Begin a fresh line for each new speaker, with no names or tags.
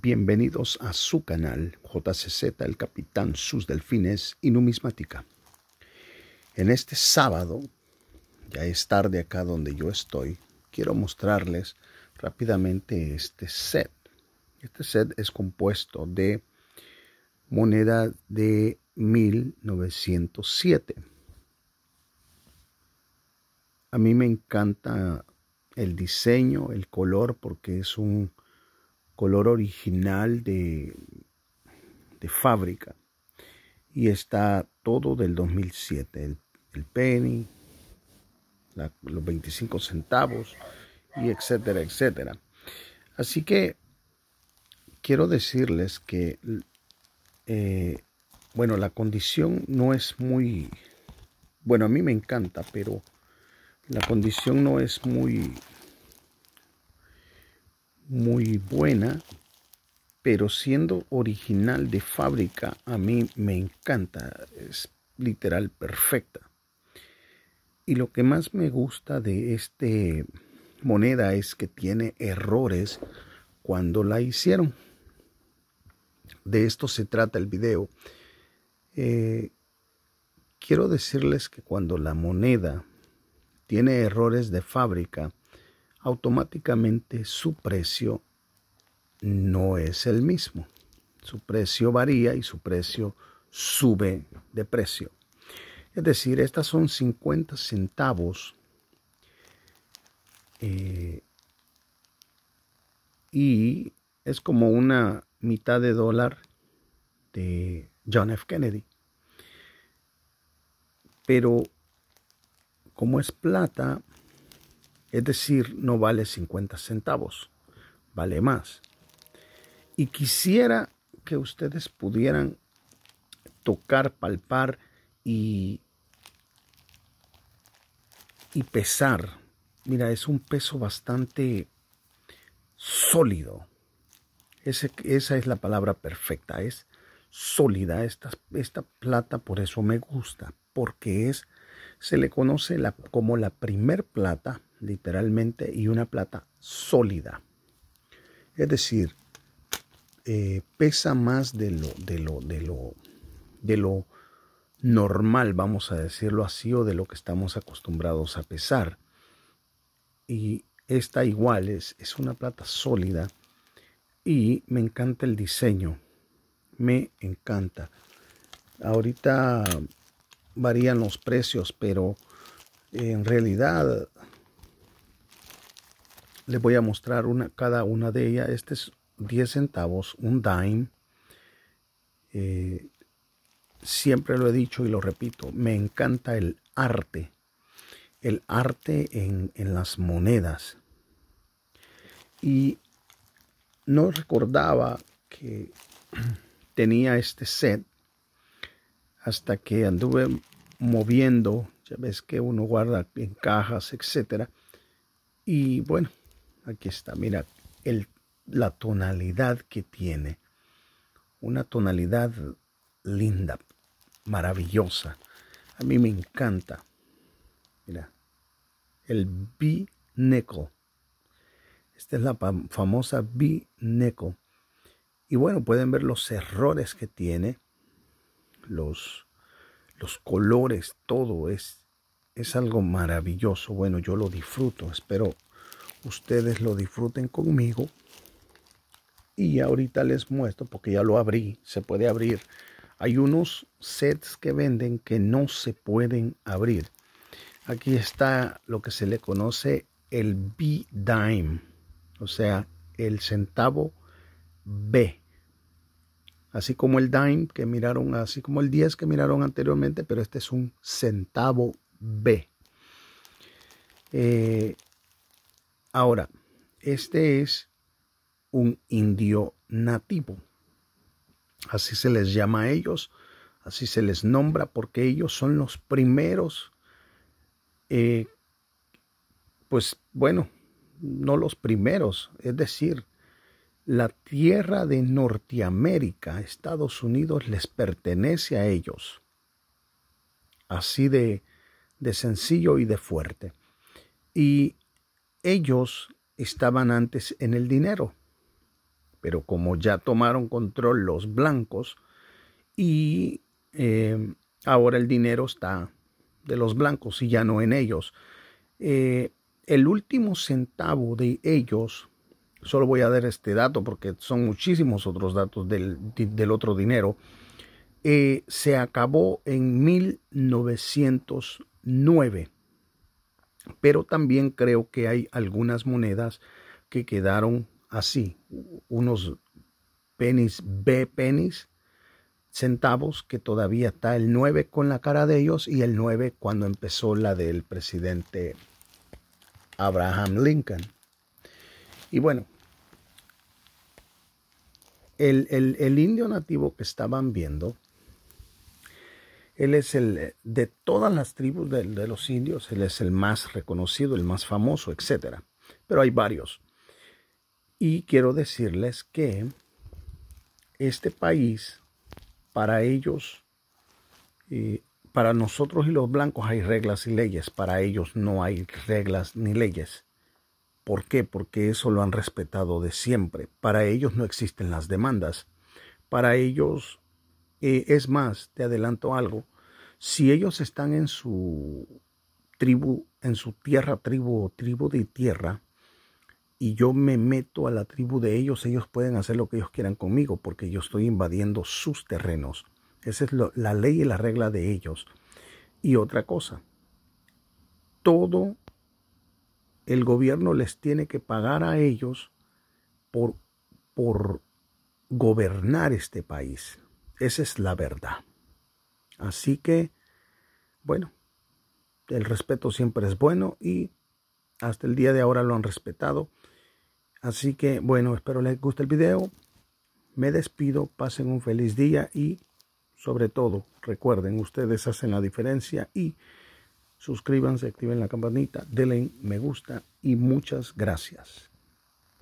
Bienvenidos a su canal JCZ, el capitán Sus Delfines y Numismática. En este sábado, ya es tarde acá donde yo estoy, quiero mostrarles rápidamente este set. Este set es compuesto de moneda de 1907. A mí me encanta el diseño, el color, porque es un color original de, de fábrica. Y está todo del 2007. El, penny, los 25 centavos y etcétera, etcétera. Así que quiero decirles que, eh, bueno, la condición no es muy, bueno, a mí me encanta, pero la condición no es muy muy buena, pero siendo original de fábrica, a mí me encanta, es literal perfecta. Y lo que más me gusta de este moneda es que tiene errores cuando la hicieron. De esto se trata el video. Eh, quiero decirles que cuando la moneda tiene errores de fábrica, automáticamente su precio no es el mismo. Su precio varía y su precio sube de precio. Es decir, estas son 50 centavos eh, y es como una mitad de dólar de John F. Kennedy. Pero como es plata, es decir, no vale 50 centavos, vale más. Y quisiera que ustedes pudieran tocar, palpar y, y pesar. Mira, es un peso bastante sólido. esa es la palabra perfecta, es sólida esta, esta plata, por eso me gusta, porque es, se le conoce como la primer plata literalmente, y una plata sólida. Es decir, eh, pesa más de lo, de lo, de lo, de lo normal, vamos a decirlo así, o de lo que estamos acostumbrados a pesar. Y esta igual es, es una plata sólida y me encanta el diseño. Me encanta. Ahorita varían los precios, pero en realidad les voy a mostrar una, cada una de ellas. Este es 10 centavos, un dime. Eh, siempre lo he dicho y lo repito, me encanta el arte. El arte en, las monedas. Y no recordaba que tenía este set hasta que anduve moviendo. Ya ves que uno guarda en cajas, etcétera. Y bueno, Aquí está, mira el, la tonalidad que tiene. Una tonalidad linda, maravillosa. A mí me encanta. Mira, el bineco. Esta es la famosa bineco. Y bueno, pueden ver los errores que tiene, los, los colores, todo es, es algo maravilloso. Bueno, yo lo disfruto, espero ustedes lo disfruten conmigo. Y ahorita les muestro, porque ya lo abrí, se puede abrir. Hay unos sets que venden que no se pueden abrir. Aquí está lo que se le conoce el B-Dime, o sea, el centavo B. Así como el dime que miraron, así como el 10 que miraron anteriormente, pero este es un centavo B. Eh, Ahora, este es un indio nativo. Así se les llama a ellos, así se les nombra, porque ellos son los primeros, eh, pues bueno, no los primeros, es decir, la tierra de Norteamérica, Estados Unidos, les pertenece a ellos. Así de, de sencillo y de fuerte. Y ellos estaban antes en el dinero, pero como ya tomaron control los blancos y eh, ahora el dinero está de los blancos y ya no en ellos. Eh, el último centavo de ellos, solo voy a dar este dato porque son muchísimos otros datos del, otro dinero, eh, se acabó en 1909. Pero también creo que hay algunas monedas que quedaron así, unos pennies, B pennies, centavos, que todavía está el 9 con la cara de ellos y el 9 cuando empezó la del presidente Abraham Lincoln. Y bueno, el, el indio nativo que estaban viendo él es el eh, de todas las tribus de, los indios, él es el más reconocido, el más famoso, etc. Pero hay varios. Y quiero decirles que este país, para ellos, para nosotros y los blancos hay reglas y leyes, para ellos no hay reglas ni leyes. ¿Por qué? Porque eso lo han respetado de siempre. Para ellos no existen las demandas. Para ellos, eh, es más, te adelanto algo, si ellos están en su tribu, en su tierra, tribu o tribu de tierra, y yo me meto a la tribu de ellos, ellos pueden hacer lo que ellos quieran conmigo, porque yo estoy invadiendo sus terrenos. Esa es la ley y la regla de ellos. Y otra cosa, todo el gobierno les tiene que pagar a ellos por gobernar este país. Esa es la verdad. Así que, bueno, el respeto siempre es bueno y hasta el día de ahora lo han respetado. Así que, bueno, espero les guste el video. Me despido, pasen un feliz día y sobre todo, recuerden, ustedes hacen la diferencia y suscríbanse, activen la campanita, denle me gusta y muchas gracias.